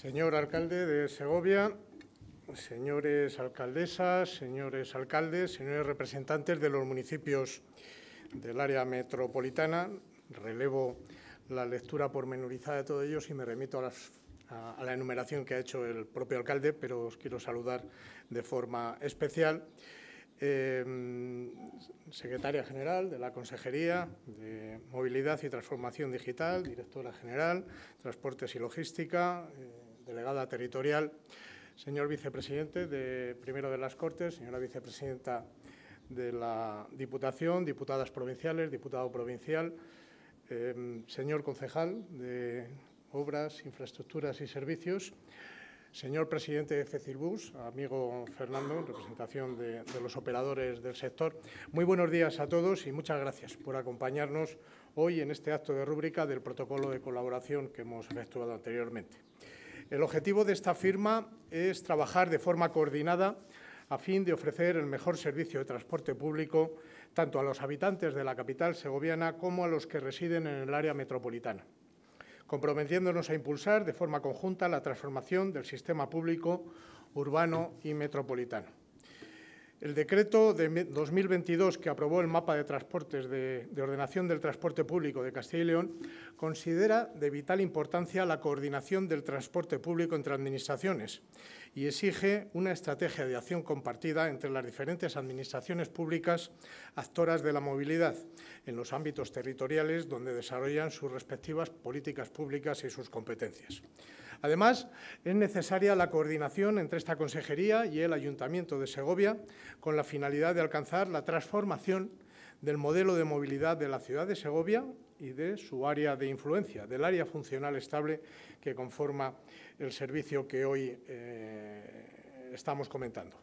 Señor alcalde de Segovia, señores alcaldesas, señores alcaldes, señores representantes de los municipios del área metropolitana, relevo la lectura pormenorizada de todos ellos y me remito a, la enumeración que ha hecho el propio alcalde, pero os quiero saludar de forma especial. Eh, secretaria general de la Consejería de Movilidad y Transformación Digital, directora general, Transportes y Logística, eh, delegada territorial, señor vicepresidente de, primero de las Cortes, señora vicepresidenta de la Diputación, diputadas provinciales, diputado provincial, em, señor concejal de Obras, Infraestructuras y Servicios, señor presidente de Cecilbus, amigo Fernando, representación de, de, los operadores del sector. Muy buenos días a todos y muchas gracias por acompañarnos hoy en este acto de rúbrica del protocolo de colaboración que hemos efectuado anteriormente. El objetivo de esta firma es trabajar de forma coordinada a fin de ofrecer el mejor servicio de transporte público tanto a los habitantes de la capital segoviana como a los que residen en el área metropolitana, comprometiéndonos a impulsar de forma conjunta la transformación del sistema público urbano y metropolitano. El decreto de 2022 que aprobó el mapa de transportes de, ordenación del transporte público de Castilla y León considera de vital importancia la coordinación del transporte público entre administraciones y exige una estrategia de acción compartida entre las diferentes administraciones públicas actoras de la movilidad en los ámbitos territoriales donde desarrollan sus respectivas políticas públicas y sus competencias. Además, es necesaria la coordinación entre esta consejería y el Ayuntamiento de Segovia con la finalidad de alcanzar la transformación del modelo de movilidad de la ciudad de Segovia y de su área de influencia, del área funcional estable que conforma el servicio que hoy eh, estamos comentando.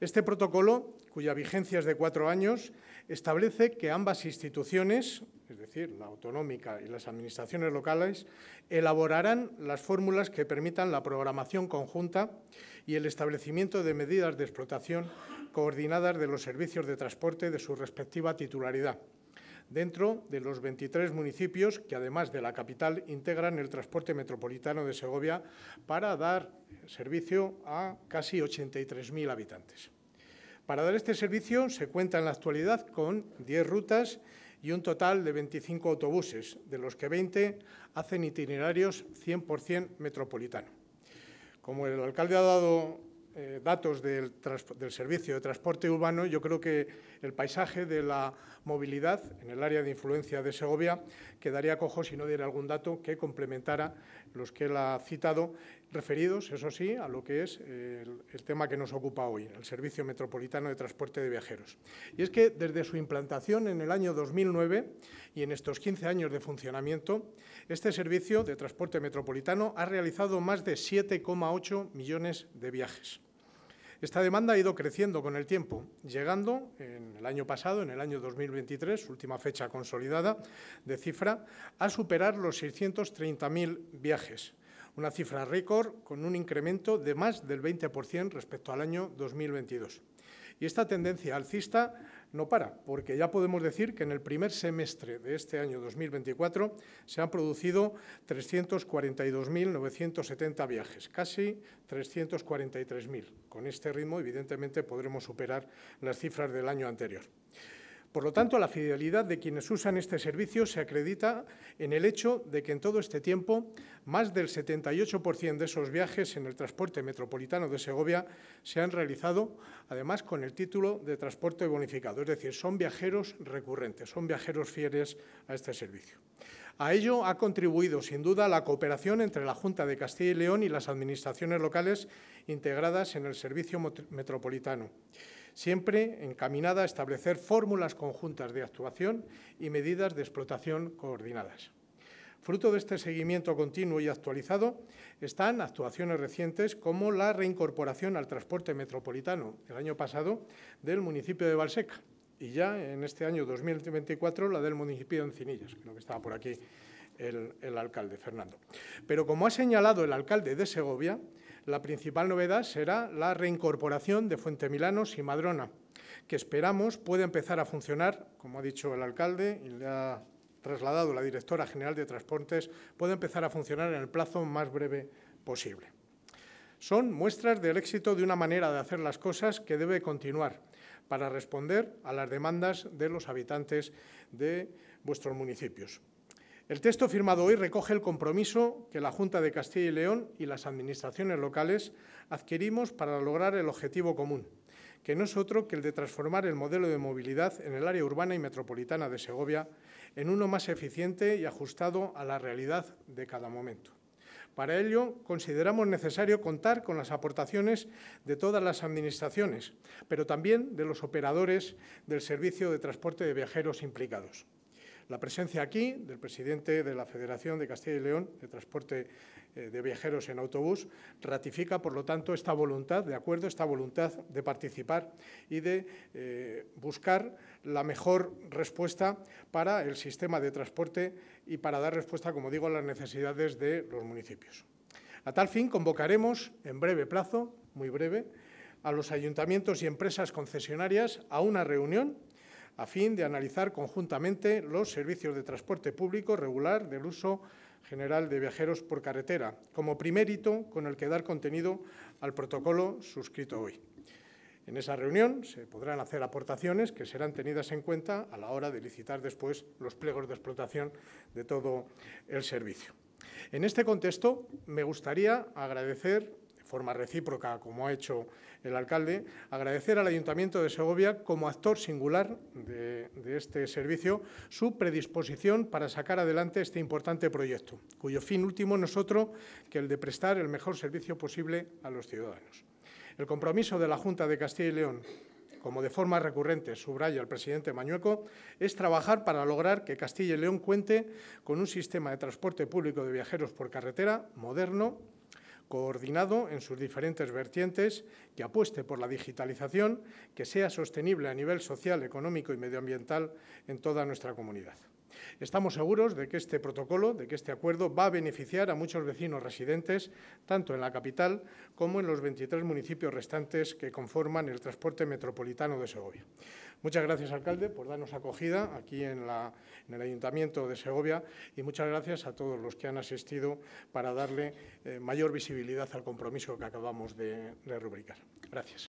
Este protocolo, cuya vigencia es de cuatro años, establece que ambas instituciones decir, la autonómica y las administraciones locales, elaborarán las fórmulas que permitan la programación conjunta y el establecimiento de medidas de explotación coordinadas de los servicios de transporte de su respectiva titularidad, dentro de los 23 municipios que, además de la capital, integran el transporte metropolitano de Segovia para dar servicio a casi 83.000 habitantes. Para dar este servicio se cuenta en la actualidad con 10 rutas y un total de 25 autobuses, de los que 20 hacen itinerarios 100% metropolitano. Como el alcalde ha dado eh, datos del, del servicio de transporte urbano, yo creo que el paisaje de la movilidad en el área de influencia de Segovia quedaría cojo si no diera algún dato que complementara los que él ha citado referidos, eso sí, a lo que es el, tema que nos ocupa hoy, el Servicio Metropolitano de Transporte de Viajeros. Y es que desde su implantación en el año 2009 y en estos 15 años de funcionamiento, este servicio de transporte metropolitano ha realizado más de 7,8 millones de viajes. Esta demanda ha ido creciendo con el tiempo, llegando en el año pasado, en el año 2023, última fecha consolidada de cifra, a superar los 630.000 viajes, una cifra récord con un incremento de más del 20% respecto al año 2022. Y esta tendencia alcista no para, porque ya podemos decir que en el primer semestre de este año 2024 se han producido 342.970 viajes, casi 343.000. Con este ritmo, evidentemente, podremos superar las cifras del año anterior. Por lo tanto, la fidelidad de quienes usan este servicio se acredita en el hecho de que en todo este tiempo más del 78% de esos viajes en el transporte metropolitano de Segovia se han realizado, además, con el título de transporte bonificado. Es decir, son viajeros recurrentes, son viajeros fieles a este servicio. A ello ha contribuido, sin duda, la cooperación entre la Junta de Castilla y León y las administraciones locales integradas en el servicio metropolitano siempre encaminada a establecer fórmulas conjuntas de actuación y medidas de explotación coordinadas. Fruto de este seguimiento continuo y actualizado están actuaciones recientes como la reincorporación al transporte metropolitano el año pasado del municipio de Valseca y ya en este año 2024 la del municipio de Encinillas, creo que estaba por aquí el alcalde Fernando. Pero como ha señalado el alcalde de Segovia, la principal novedad será la reincorporación de Fuente Milanos y Madrona, que esperamos pueda empezar a funcionar, como ha dicho el alcalde y le ha trasladado la directora general de Transportes, puede empezar a funcionar en el plazo más breve posible. Son muestras del éxito de una manera de hacer las cosas que debe continuar para responder a las demandas de los habitantes de vuestros municipios. El texto firmado hoy recoge el compromiso que la Junta de Castilla y León y las administraciones locales adquirimos para lograr el objetivo común, que no es otro que el de transformar el modelo de movilidad en el área urbana y metropolitana de Segovia en uno más eficiente y ajustado a la realidad de cada momento. Para ello, consideramos necesario contar con las aportaciones de todas las administraciones, pero también de los operadores del servicio de transporte de viajeros implicados. La presencia aquí del presidente de la Federación de Castilla y León de Transporte eh, de Viajeros en Autobús ratifica, por lo tanto, esta voluntad de acuerdo, esta voluntad de participar y de eh, buscar la mejor respuesta para el sistema de transporte y para dar respuesta, como digo, a las necesidades de los municipios. A tal fin, convocaremos en breve plazo, muy breve, a los ayuntamientos y empresas concesionarias a una reunión a fin de analizar conjuntamente los servicios de transporte público regular del uso general de viajeros por carretera, como primer con el que dar contenido al protocolo suscrito hoy. En esa reunión se podrán hacer aportaciones que serán tenidas en cuenta a la hora de licitar después los pliegos de explotación de todo el servicio. En este contexto, me gustaría agradecer forma recíproca, como ha hecho el alcalde, agradecer al Ayuntamiento de Segovia, como actor singular de, este servicio, su predisposición para sacar adelante este importante proyecto, cuyo fin último no es otro que el de prestar el mejor servicio posible a los ciudadanos. El compromiso de la Junta de Castilla y León como de forma recurrente subraya el presidente Mañueco, es trabajar para lograr que Castilla y León cuente con un sistema de transporte público de viajeros por carretera moderno, coordinado en sus diferentes vertientes, que apueste por la digitalización, que sea sostenible a nivel social, económico y medioambiental en toda nuestra comunidad. Estamos seguros de que este protocolo, de que este acuerdo, va a beneficiar a muchos vecinos residentes, tanto en la capital como en los 23 municipios restantes que conforman el transporte metropolitano de Segovia. Muchas gracias, alcalde, por darnos acogida aquí en, la, en, el Ayuntamiento de Segovia y muchas gracias a todos los que han asistido para darle eh, mayor visibilidad al compromiso que acabamos de rubricar. Gracias.